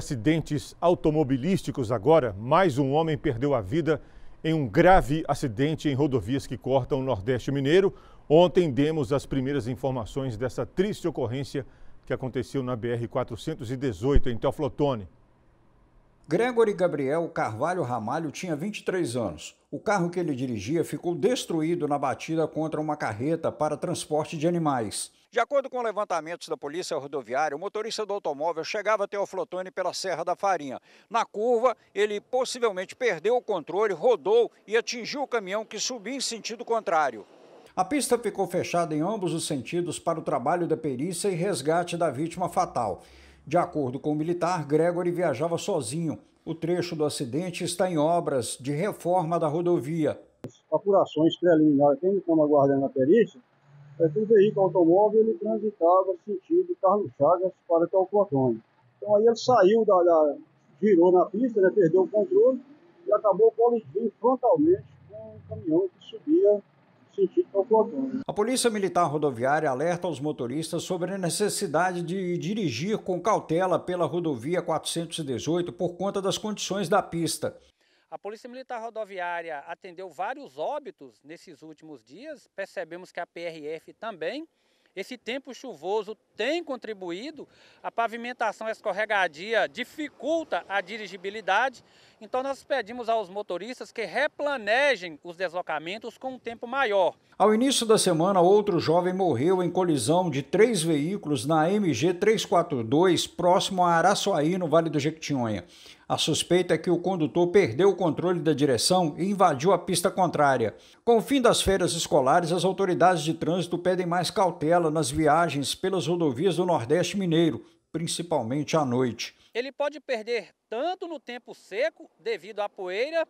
Acidentes automobilísticos agora. Mais um homem perdeu a vida em um grave acidente em rodovias que cortam o Nordeste Mineiro. Ontem demos as primeiras informações dessa triste ocorrência que aconteceu na BR-418 em Teoflotone. Gregory Gabriel Carvalho Ramalho tinha 23 anos. O carro que ele dirigia ficou destruído na batida contra uma carreta para transporte de animais. De acordo com levantamentos da Polícia Rodoviária, o motorista do automóvel chegava até o Flotone pela Serra da Farinha. Na curva, ele possivelmente perdeu o controle, rodou e atingiu o caminhão que subia em sentido contrário. A pista ficou fechada em ambos os sentidos para o trabalho da perícia e resgate da vítima fatal. De acordo com o militar, Gregory viajava sozinho. O trecho do acidente está em obras de reforma da rodovia. As apurações preliminares, quem estamos aguardando a perícia, é que o veículo automóvel ele transitava sentido Carlos Chagas para Teoclotone. Então aí ele saiu da, da na pista, né, perdeu o controle e acabou colidindo frontalmente com um caminhão que subia todo. A Polícia Militar Rodoviária alerta os motoristas sobre a necessidade de dirigir com cautela pela rodovia 418 por conta das condições da pista. A Polícia Militar Rodoviária atendeu vários óbitos nesses últimos dias. Percebemos que a PRF também esse tempo chuvoso tem contribuído, a pavimentação escorregadia dificulta a dirigibilidade, então nós pedimos aos motoristas que replanejem os deslocamentos com um tempo maior. Ao início da semana, outro jovem morreu em colisão de três veículos na MG 342, próximo a Araçuaí, no Vale do Jequitinhonha. A suspeita é que o condutor perdeu o controle da direção e invadiu a pista contrária. Com o fim das férias escolares, as autoridades de trânsito pedem mais cautela nas viagens pelas rodovias do Nordeste Mineiro, principalmente à noite. Ele pode perder tanto no tempo seco, devido à poeira,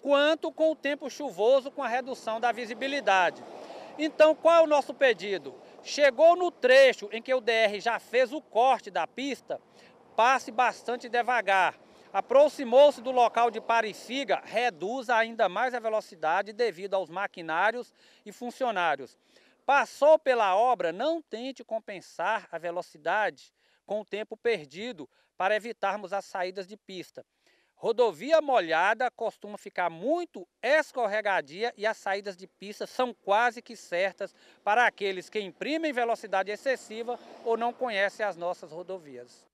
quanto com o tempo chuvoso, com a redução da visibilidade. Então, qual é o nosso pedido? Chegou no trecho em que o DR já fez o corte da pista, passe bastante devagar aproximou-se do local de Parifiga, reduz ainda mais a velocidade devido aos maquinários e funcionários. Passou pela obra, não tente compensar a velocidade com o tempo perdido para evitarmos as saídas de pista. Rodovia molhada costuma ficar muito escorregadia e as saídas de pista são quase que certas para aqueles que imprimem velocidade excessiva ou não conhecem as nossas rodovias.